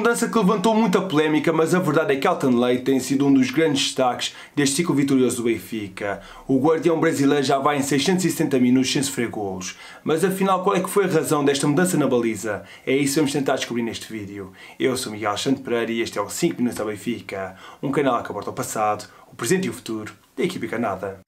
mudança que levantou muita polémica, mas a verdade é que Elton Leite tem sido um dos grandes destaques deste ciclo vitorioso do Benfica. O guardião brasileiro já vai em 670 minutos sem sofrer golos. Mas afinal, qual é que foi a razão desta mudança na baliza? É isso que vamos tentar descobrir neste vídeo. Eu sou Miguel Alexandre Pereira e este é o 5 Minutos ao Benfica, um canal que aborda o passado, o presente e o futuro da equipe canada.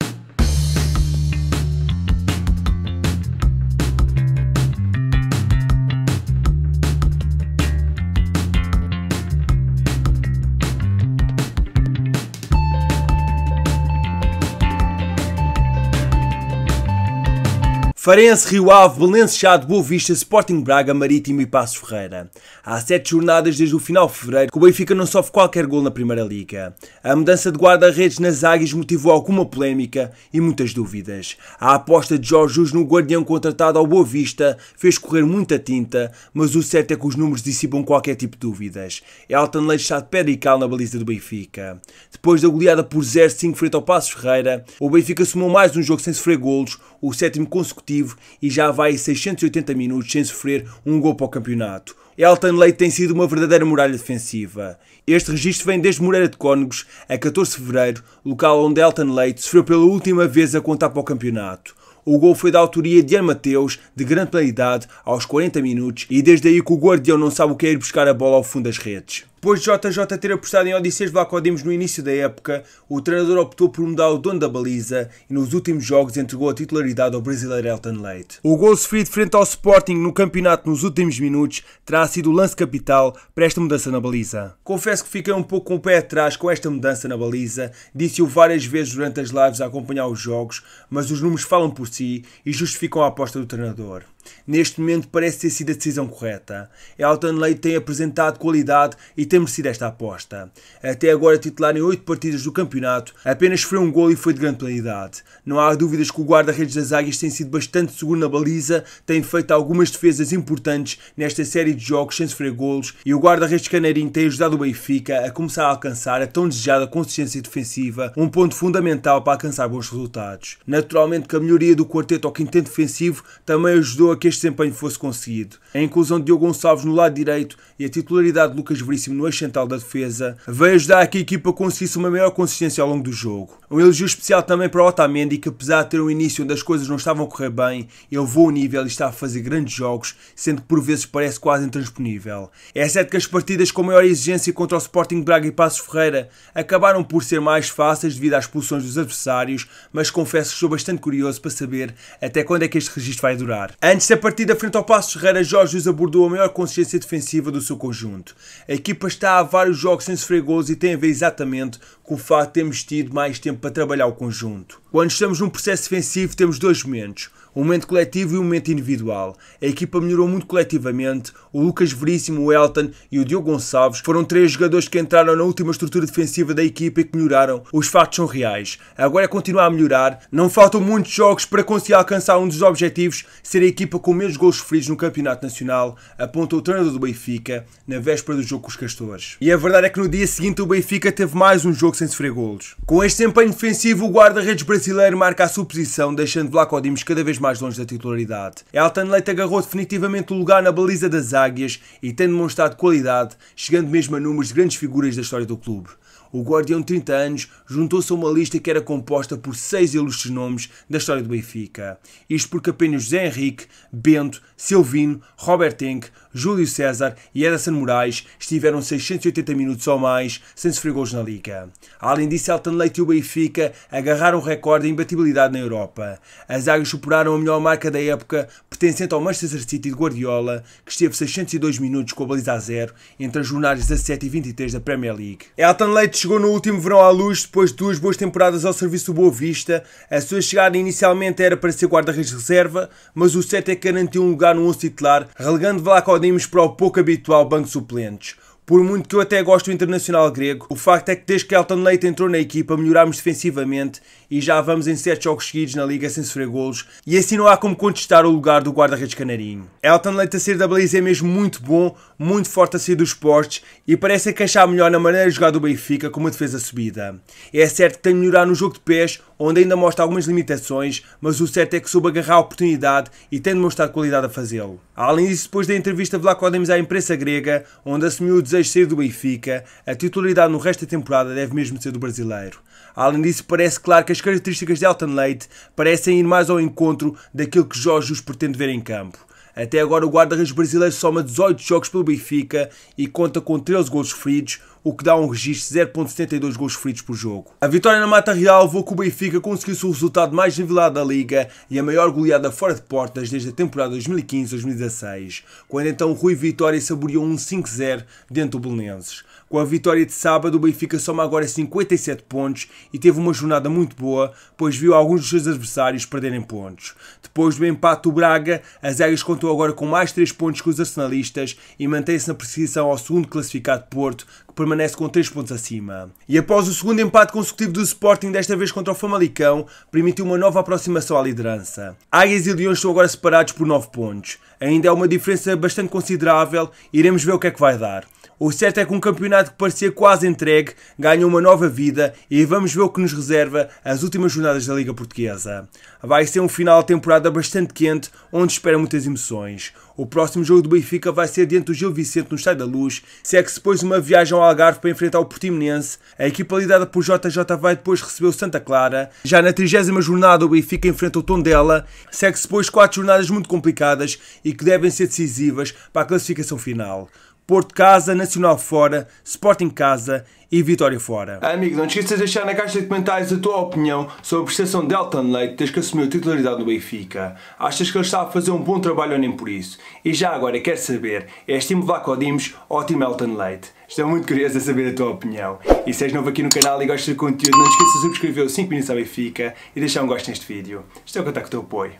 Farense, Rio Ave, Belenço, Chado, Boa Vista, Sporting Braga, Marítimo e Passos Ferreira. Há sete jornadas desde o final de fevereiro que o Benfica não sofre qualquer gol na Primeira Liga. A mudança de guarda-redes nas águias motivou alguma polémica e muitas dúvidas. A aposta de Jorge Jus no guardião contratado ao Boa Vista fez correr muita tinta, mas o certo é que os números dissipam qualquer tipo de dúvidas. Elton Leite está de pé e cal na baliza do Benfica. Depois da goleada por 0-5 frente ao Passos Ferreira, o Benfica somou mais um jogo sem sofrer golos, o sétimo consecutivo positivo e já vai 680 minutos sem sofrer um gol para o campeonato. Elton Leite tem sido uma verdadeira muralha defensiva. Este registro vem desde Moreira de Cónegos, a 14 de fevereiro, local onde Elton Leite sofreu pela última vez a contar para o campeonato. O gol foi da autoria de Ian Mateus, de grande qualidade, aos 40 minutos, e desde aí que o guardião não sabe o que é ir buscar a bola ao fundo das redes. Depois de JJ ter apostado em Odisseus Vlacodemos no início da época, o treinador optou por mudar o dono da baliza e nos últimos jogos entregou a titularidade ao brasileiro Elton Leite. O gol sofrido frente ao Sporting no campeonato nos últimos minutos terá sido o lance capital para esta mudança na baliza. Confesso que fiquei um pouco com o pé atrás com esta mudança na baliza, disse-o várias vezes durante as lives a acompanhar os jogos, mas os números falam por si e justificam a aposta do treinador. Neste momento parece ter sido a decisão correta. Elton Leite tem apresentado qualidade e tem merecido esta aposta. Até agora titular em 8 partidas do campeonato, apenas sofreu um gol e foi de grande qualidade. Não há dúvidas que o guarda-redes das Águias tem sido bastante seguro na baliza, tem feito algumas defesas importantes nesta série de jogos sem sofrer golos e o guarda-redes canarinho tem ajudado o Benfica a começar a alcançar a tão desejada consistência defensiva, um ponto fundamental para alcançar bons resultados. Naturalmente que a melhoria do quarteto ao quinteto defensivo também ajudou a que este desempenho fosse conseguido. A inclusão de Diogo Gonçalves no lado direito e a titularidade de Lucas Veríssimo no eixo central da defesa veio ajudar a que a equipa conseguisse uma maior consistência ao longo do jogo. Um elogio especial também para Otamendi, que apesar de ter um início onde as coisas não estavam a correr bem, elevou o nível e está a fazer grandes jogos, sendo que por vezes parece quase intransponível. É certo que as partidas com maior exigência contra o Sporting Braga e Passos Ferreira acabaram por ser mais fáceis devido às posições dos adversários, mas confesso que estou bastante curioso para saber até quando é que este registro vai durar. Antes Antes da partida frente ao passo Ferreira, Jorge abordou a maior consciência defensiva do seu conjunto. A equipa está há vários jogos sem sofrer gols e tem a ver exatamente com o facto de termos tido mais tempo para trabalhar o conjunto. Quando estamos num processo defensivo temos dois momentos um momento coletivo e um momento individual. A equipa melhorou muito coletivamente. O Lucas Veríssimo, o Elton e o Diogo Gonçalves foram três jogadores que entraram na última estrutura defensiva da equipa e que melhoraram. Os fatos são reais. Agora é continuar a melhorar. Não faltam muitos jogos para conseguir alcançar um dos objetivos, ser a equipa com menos gols sofridos no Campeonato Nacional, aponta o treinador do Benfica na véspera do jogo com os Castores. E a verdade é que no dia seguinte o Benfica teve mais um jogo sem sofrer golos. Com este desempenho defensivo, o guarda-redes brasileiro marca a suposição, deixando Vlaco Dimos cada vez mais longe da titularidade. Elton Leite agarrou definitivamente o lugar na baliza das Águias e tem demonstrado qualidade, chegando mesmo a números de grandes figuras da história do clube. O guardião de 30 anos juntou-se a uma lista que era composta por seis ilustres nomes da história do Benfica. Isto porque apenas José Henrique, Bento, Silvino, Robert Henk, Júlio César e Ederson Moraes estiveram 680 minutos ou mais sem sofrer gols na Liga. Além disso, Elton Leite e o Benfica agarraram o recorde de imbatibilidade na Europa. As águias superaram a melhor marca da época, pertencente ao Manchester City de Guardiola, que esteve 602 minutos com a baliza a zero entre as jornadas 17 e 23 da Premier League. Elton Leite chegou no último verão à luz depois de duas boas temporadas ao serviço do Boa Vista. A sua chegada inicialmente era para ser guarda-redes reserva, mas o Sete é garantiu um lugar no 11 titular, relegando Vlaco podem irmos para o pouco habitual banco suplentes, por muito que eu até goste do internacional grego, o facto é que desde que Elton Leite entrou na equipa melhorámos defensivamente e já vamos em 7 jogos seguidos na Liga sem sofrer golos e assim não há como contestar o lugar do guarda-redes canarinho. Elton Leite a ser da baliza é mesmo muito bom, muito forte a sair dos postes e parece encaixar melhor na maneira de jogar do Benfica com uma defesa subida. É certo que tem de melhorar no jogo de pés, onde ainda mostra algumas limitações, mas o certo é que soube agarrar a oportunidade e tem mostrar qualidade a fazê-lo. Além disso, depois da entrevista de Vlacodemos à imprensa grega, onde assumiu o desejo sair do Benfica, a titularidade no resto da temporada deve mesmo ser do brasileiro. Além disso, parece claro que as características de Elton Leite parecem ir mais ao encontro daquilo que Jorge os pretende ver em campo. Até agora o guarda-redes brasileiro soma 18 jogos pelo Benfica e conta com 13 gols feridos, o que dá um registro de 0.72 gols feridos por jogo. A vitória na Mata Real levou que o Benfica conseguisse o resultado mais nivelado da Liga e a maior goleada fora de portas desde a temporada 2015-2016, quando então Rui Vitória saboreou um 5-0 dentro do Belenenses. Com a vitória de sábado, o Benfica soma agora 57 pontos e teve uma jornada muito boa, pois viu alguns dos seus adversários perderem pontos. Depois do empate do Braga, as Águias contou agora com mais 3 pontos que os arsenalistas e mantém-se na perseguição ao segundo classificado Porto, permanece com 3 pontos acima. E após o segundo empate consecutivo do Sporting, desta vez contra o Famalicão, permitiu uma nova aproximação à liderança. Águias e Leões estão agora separados por 9 pontos. Ainda é uma diferença bastante considerável e iremos ver o que é que vai dar. O certo é que um campeonato que parecia quase entregue ganha uma nova vida e vamos ver o que nos reserva as últimas jornadas da Liga Portuguesa. Vai ser um final de temporada bastante quente, onde espera muitas emoções. O próximo jogo do Benfica vai ser diante do Gil Vicente no Estádio da Luz. Segue-se depois é uma viagem ao Algarve para enfrentar o Portimonense. A equipa liderada por JJ vai depois receber o Santa Clara. Já na 30 jornada o Benfica enfrenta o Tondela. Segue-se depois é quatro jornadas muito complicadas e que devem ser decisivas para a classificação final. Porto Casa, Nacional fora, Sporting casa e Vitória fora. Ah, Amigo, não te esqueças de deixar na caixa de comentários a tua opinião sobre a prestação de Elton Leite desde que assumiu a titularidade do Benfica. Achas que ele está a fazer um bom trabalho ou nem por isso? E já agora, quero saber, é time Vlaco Dimos ou time Elton Leite? Estou muito curioso a saber a tua opinião. E se és novo aqui no canal e gostas do conteúdo, não te esqueças de subscrever o 5 Minutos ao Benfica e deixar um gosto neste vídeo. Estou a é contar com o teu apoio.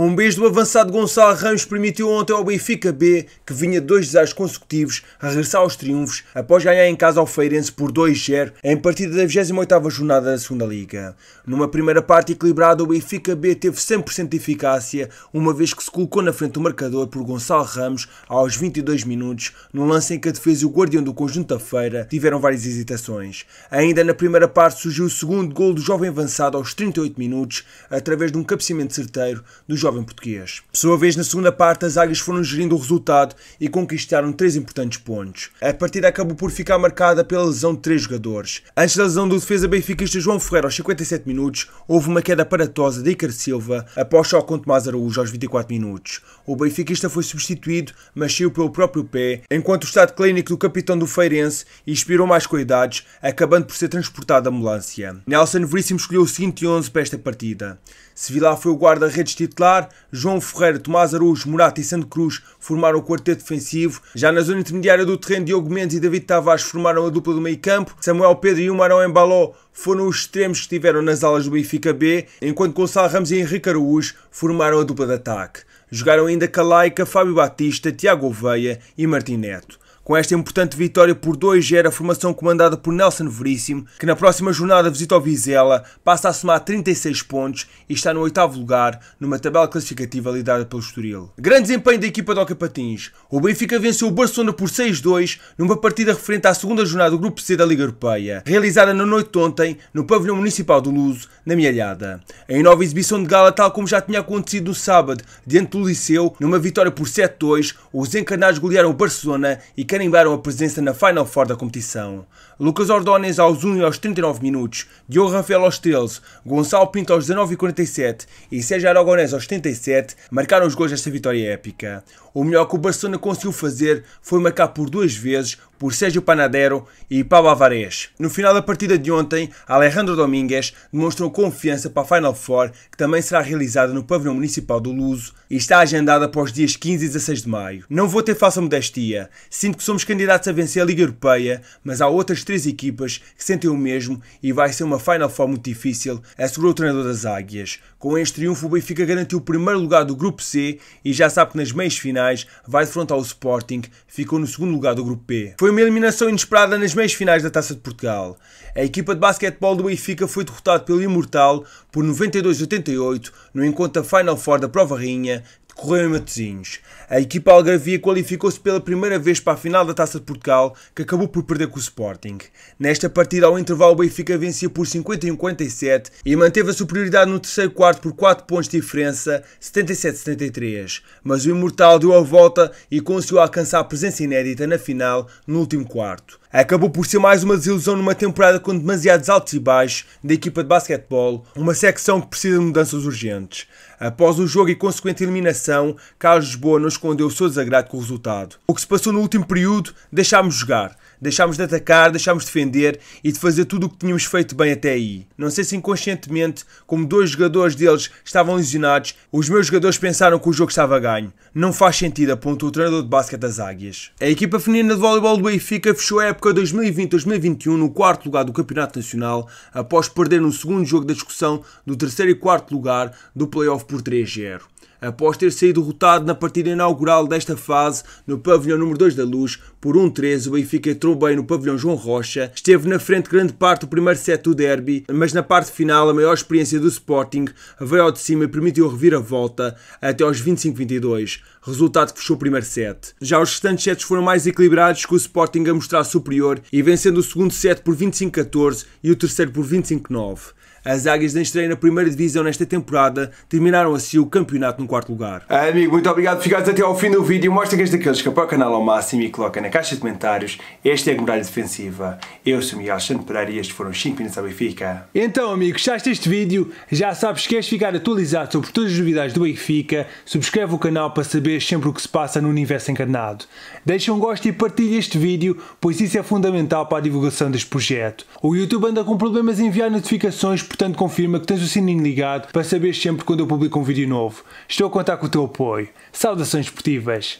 Um beijo do avançado Gonçalo Ramos permitiu ontem ao Benfica B, que vinha dois desastres consecutivos, regressar aos triunfos após ganhar em casa ao Feirense por 2-0 em partida da 28 jornada da Segunda Liga. Numa primeira parte equilibrada, o Benfica B teve 100% de eficácia, uma vez que se colocou na frente do marcador por Gonçalo Ramos aos 22 minutos, num lance em que a defesa e o guardião do conjunto da feira tiveram várias hesitações. Ainda na primeira parte surgiu o segundo gol do jovem avançado aos 38 minutos, através de um cabeceamento certeiro do jovem jovem português. Por sua vez, na segunda parte, as águias foram gerindo o resultado e conquistaram três importantes pontos. A partida acabou por ficar marcada pela lesão de três jogadores. Antes da lesão do defesa benfiquista João Ferreira aos 57 minutos, houve uma queda aparatosa de Icar Silva após o com Tomás Araújo aos 24 minutos. O benfiquista foi substituído, mas saiu pelo próprio pé, enquanto o estado clínico do capitão do Feirense inspirou mais cuidados, acabando por ser transportado à ambulância. Nelson Veríssimo escolheu o seguinte 11 para esta partida. Sevilá foi o guarda-redes titular, João Ferreira, Tomás Araújo, Morata e Santo Cruz formaram o quarteto defensivo. Já na zona intermediária do terreno, Diogo Mendes e David Tavares formaram a dupla do meio-campo. Samuel Pedro e Umarão Embaló foram os extremos que estiveram nas alas do Benfica B, enquanto Gonçalo Ramos e Henrique Araújo formaram a dupla de ataque. Jogaram ainda Calaica, Fábio Batista, Tiago Oveia e Martin Neto. Com esta importante vitória por 2 gera a formação comandada por Nelson Veríssimo, que na próxima jornada visita o Vizela, passa a somar 36 pontos e está no oitavo lugar numa tabela classificativa liderada pelo Estoril. Grande desempenho da equipa do Capatins. O Benfica venceu o Barcelona por 6-2 numa partida referente à segunda jornada do Grupo C da Liga Europeia, realizada na noite de ontem no Pavilhão Municipal do Luso, na Mialhada. Em nova exibição de gala, tal como já tinha acontecido no sábado, diante do Liceu, numa vitória por 7-2, os encarnados golearam o Barcelona e carimbaram a presença na Final Four da competição. Lucas Ordones aos 1 e aos 39 minutos, Diogo Rafael aos 13, Gonçalo Pinto aos 19 e 47 e Sérgio Aragonés aos 37 marcaram os gols desta vitória épica. O melhor que o Barcelona conseguiu fazer foi marcar por duas vezes por Sérgio Panadero e Paulo Avarés. No final da partida de ontem, Alejandro Domingues demonstrou confiança para a Final Four, que também será realizada no pavilhão municipal do Luso e está agendada para os dias 15 e 16 de maio. Não vou ter falsa modestia, sinto que somos candidatos a vencer a Liga Europeia, mas há outras três equipas que sentem o mesmo e vai ser uma Final Four muito difícil, assegurou o treinador das Águias. Com este triunfo, o Benfica garantiu o primeiro lugar do Grupo C e já sabe que nas meias finais vai defrontar o Sporting, ficou no segundo lugar do Grupo P. Foi foi uma eliminação inesperada nas meias finais da Taça de Portugal. A equipa de basquetebol do Benfica foi derrotada pelo Imortal por 92-88 no encontro da Final Four da Prova Rainha, correu em Matosinhos. A equipa algarvia qualificou-se pela primeira vez para a final da Taça de Portugal, que acabou por perder com o Sporting. Nesta partida, ao intervalo, o Benfica vencia por 51-47 e manteve a superioridade no terceiro quarto por 4 pontos de diferença, 77-73. Mas o Imortal deu a volta e conseguiu alcançar a presença inédita na final, no último quarto. Acabou por ser mais uma desilusão numa temporada com demasiados altos e baixos da equipa de basquetebol, uma secção que precisa de mudanças urgentes. Após o jogo e consequente eliminação, Carlos Boa não escondeu o seu desagrado com o resultado. O que se passou no último período, deixámos jogar. Deixámos de atacar, deixámos de defender e de fazer tudo o que tínhamos feito bem até aí. Não sei se inconscientemente, como dois jogadores deles estavam lesionados, os meus jogadores pensaram que o jogo estava ganho. Não faz sentido, apontou o treinador de basquete das Águias. A equipa feminina de voleibol do Benfica fechou a época 2020-2021 no quarto lugar do Campeonato Nacional, após perder no segundo jogo da discussão do terceiro e quarto lugar do playoff por 3-0 após ter sido derrotado na partida inaugural desta fase no pavilhão número 2 da Luz por 1-13, o Benfica entrou bem no pavilhão João Rocha, esteve na frente grande parte do primeiro set do derby, mas na parte final a maior experiência do Sporting veio ao de cima e permitiu a volta até aos 25-22, resultado que fechou o primeiro set. Já os restantes sets foram mais equilibrados, com o Sporting a mostrar superior e vencendo o segundo set por 25-14 e o terceiro por 25-9. As Águias, da estreia na primeira divisão nesta temporada, terminaram assim o campeonato no quarto lugar. Ah, amigo, muito obrigado por ficares até ao fim do vídeo. Mostra que és daqueles que apoiam o canal ao máximo e coloca na caixa de comentários. Esta é a Muralha Defensiva. Eu sou Miguel Alexandre Pereira e estes foram os 5 minutos à Benfica. Então, amigo, gostaste deste vídeo? Já sabes que queres ficar atualizado sobre todas as novidades do Benfica? Subscreve o canal para saber sempre o que se passa no universo encarnado. Deixa um gosto e partilha este vídeo, pois isso é fundamental para a divulgação deste projeto. O YouTube anda com problemas em enviar notificações, portanto confirma que tens o sininho ligado para saber sempre quando eu publico um vídeo novo. Estou a contar com o teu apoio. Saudações esportivas!